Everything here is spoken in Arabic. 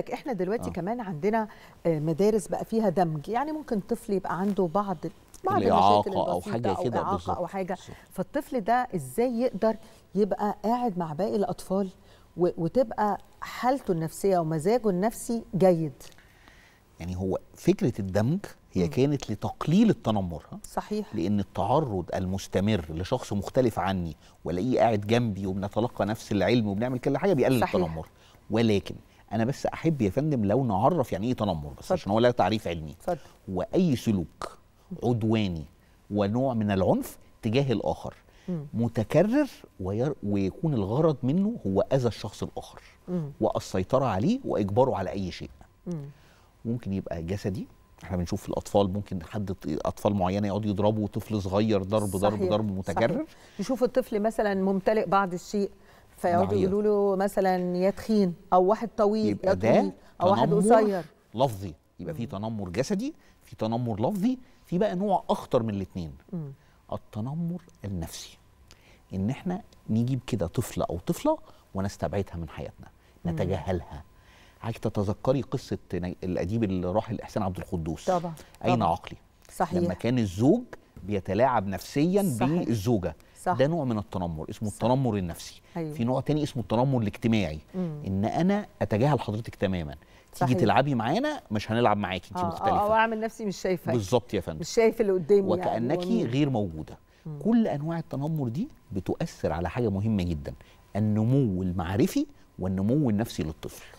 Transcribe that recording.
لك احنا دلوقتي آه. كمان عندنا آه، مدارس بقى فيها دمج يعني ممكن طفل يبقى عنده بعض بعض المشاكل او حاجه كده او اعاقه او حاجه فالطفل ده ازاي يقدر يبقى قاعد مع باقي الاطفال وتبقى حالته النفسيه ومزاجه النفسي جيد يعني هو فكره الدمج هي م. كانت لتقليل التنمر صحيح لان التعرض المستمر لشخص مختلف عني والاقيه قاعد جنبي وبنتلقى نفس العلم وبنعمل كل حاجه بيقلل صحيح. التنمر ولكن انا بس احب يا فندم لو نعرف يعني ايه تنمر بس عشان هو لا تعريف علمي فضل. واي سلوك عدواني ونوع من العنف تجاه الاخر م. متكرر وير... ويكون الغرض منه هو اذى الشخص الاخر والسيطره عليه واجباره على اي شيء م. ممكن يبقى جسدي احنا بنشوف في الاطفال ممكن حد اطفال معينه يقعدوا يضربوا طفل صغير ضرب ضرب ضرب متكرر صحيح. يشوف الطفل مثلا ممتلئ بعض الشيء فيقعدوا يقولوا له مثلا يا تخين او واحد طويل يبقى ده او واحد قصير لفظي يبقى في تنمر جسدي في تنمر لفظي في بقى نوع اخطر من الاثنين التنمر النفسي ان احنا نجيب كده طفله او طفله ونستبعدها من حياتنا نتجاهلها عايز تتذكري قصه الاديب الراحل احسان عبد القدوس طبعا اين طبع. عقلي صحيح لما كان الزوج بيتلاعب نفسيا صحيح. بالزوجه صح. ده نوع من التنمر اسمه صح. التنمر النفسي أيوه. في نوع تاني اسمه التنمر الاجتماعي مم. ان انا اتجاهل حضرتك تماما تيجي تلعبي معانا مش هنلعب معاكي انت آه مختلفه آه،, اه اعمل نفسي مش شايفه بالظبط يا فندم مش شايف اللي قدامي يعني. وكانك يعني غير موجوده مم. كل انواع التنمر دي بتؤثر على حاجه مهمه جدا النمو المعرفي والنمو النفسي للطفل